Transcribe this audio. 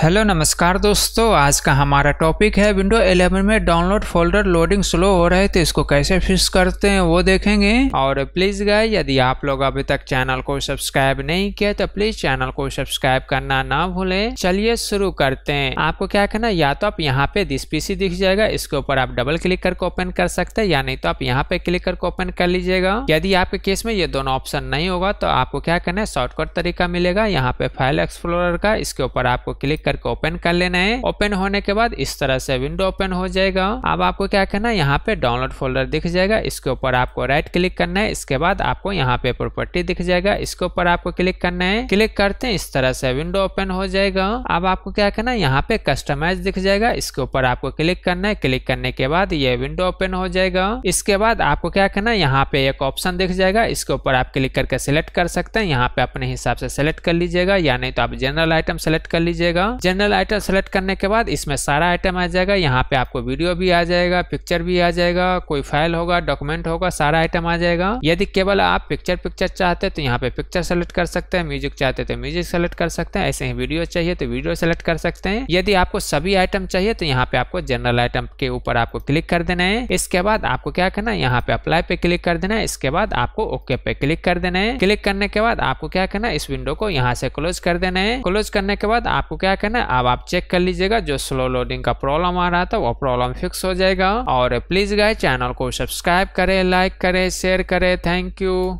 hello नमस्कार दोस्तों आज का हमारा टॉपिक है विंडो 11 में डाउनलोड फोल्डर लोडिंग स्लो हो रहे थे तो इसको कैसे फिक्स करते हैं वो देखेंगे और प्लीज गाय यदि आप लोग अभी तक चैनल को सब्सक्राइब नहीं किया तो प्लीज चैनल को सब्सक्राइब करना ना भूलें चलिए शुरू करते हैं आपको क्या करना या तो आप यहाँ पे दिस पी दिख जाएगा इसके ऊपर आप डबल क्लिक करके ओपन कर सकते हैं या नहीं तो आप यहाँ पे क्लिक करके ओपन कर लीजिएगा यदि आपके केस में ये दोनों ऑप्शन नहीं होगा तो आपको क्या करना है शॉर्टकट तरीका मिलेगा यहाँ पे फाइल एक्सप्लोर का इसके ऊपर आपको क्लिक करके ओपन कर लेना है ओपन होने के बाद इस तरह से विंडो ओपन हो जाएगा अब आपको क्या करना है यहाँ पे डाउनलोड फोल्डर दिख जाएगा इसके ऊपर आपको राइट क्लिक करना है इसके बाद आपको यहाँ पे प्रॉपर्टी दिख जाएगा इसके ऊपर आपको क्लिक करना है क्लिक करते हैं इस तरह से विंडो ओपन हो जाएगा अब आपको क्या करना है यहाँ पे कस्टमाइज दिख जाएगा इसके ऊपर आपको क्लिक करना है क्लिक करने के बाद ये विंडो ओपन हो जाएगा इसके बाद आपको क्या करना है यहाँ पे एक ऑप्शन दिख जाएगा इसके ऊपर आप क्लिक करके सिलेक्ट कर सकते हैं यहाँ पे अपने हिसाब से सिलेक्ट कर लीजिएगा या नहीं तो आप जनरल आइटम सेलेक्ट कर लीजिएगा जनरल आइटम सेलेक्ट करने के बाद इसमें सारा आइटम आ जाएगा यहाँ पे आपको वीडियो भी आ जाएगा पिक्चर भी आ जाएगा कोई फाइल होगा डॉक्यूमेंट होगा सारा आइटम आ जाएगा यदि केवल आप पिक्चर पिक्चर चाहते हैं तो यहाँ पे पिक्चर सेलेक्ट कर सकते हैं म्यूजिक चाहते तो म्यूजिक सेलेक्ट कर सकते हैं ऐसे ही वीडियो चाहिए तो वीडियो सेलेक्ट कर सकते हैं यदि आपको सभी आइटम चाहिए तो यहाँ पे आपको जनरल आइटम के ऊपर आपको क्लिक कर देना है इसके बाद आपको क्या करना है यहाँ पे अप्लाई पे क्लिक कर देना है इसके बाद आपको ओके पे क्लिक कर देना है क्लिक करने के बाद आपको क्या करना है इस विंडो को यहाँ से क्लोज कर देना है क्लोज करने के बाद आपको क्या करना है ना अब आप चेक कर लीजिएगा जो स्लो लोडिंग का प्रॉब्लम आ रहा था वो प्रॉब्लम फिक्स हो जाएगा और प्लीज गाय चैनल को सब्सक्राइब करें लाइक करें शेयर करें थैंक यू